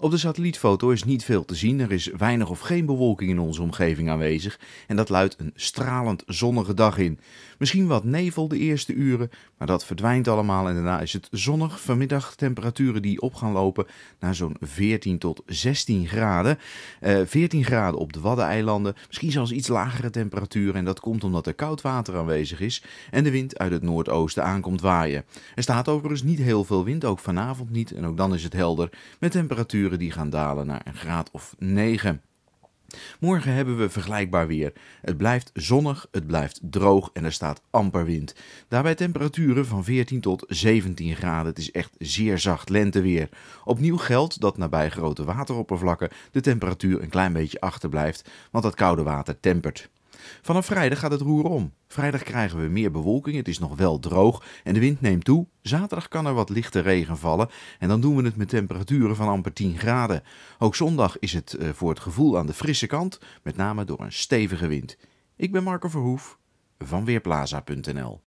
Op de satellietfoto is niet veel te zien, er is weinig of geen bewolking in onze omgeving aanwezig en dat luidt een stralend zonnige dag in. Misschien wat nevel de eerste uren, maar dat verdwijnt allemaal en daarna is het zonnig. Vanmiddag temperaturen die op gaan lopen naar zo'n 14 tot 16 graden. 14 eh, graden op de Waddeneilanden, misschien zelfs iets lagere temperaturen en dat komt omdat er koud water aanwezig is en de wind uit het noordoosten aankomt waaien. Er staat overigens niet heel veel wind, ook vanavond niet en ook dan is het helder met temperaturen die gaan dalen naar een graad of 9. Morgen hebben we vergelijkbaar weer. Het blijft zonnig, het blijft droog en er staat amper wind. Daarbij temperaturen van 14 tot 17 graden. Het is echt zeer zacht lenteweer. Opnieuw geldt dat nabij grote wateroppervlakken de temperatuur een klein beetje achterblijft, want dat koude water tempert. Vanaf vrijdag gaat het roer om. Vrijdag krijgen we meer bewolking, het is nog wel droog en de wind neemt toe. Zaterdag kan er wat lichte regen vallen en dan doen we het met temperaturen van amper 10 graden. Ook zondag is het eh, voor het gevoel aan de frisse kant, met name door een stevige wind. Ik ben Marco Verhoef van Weerplaza.nl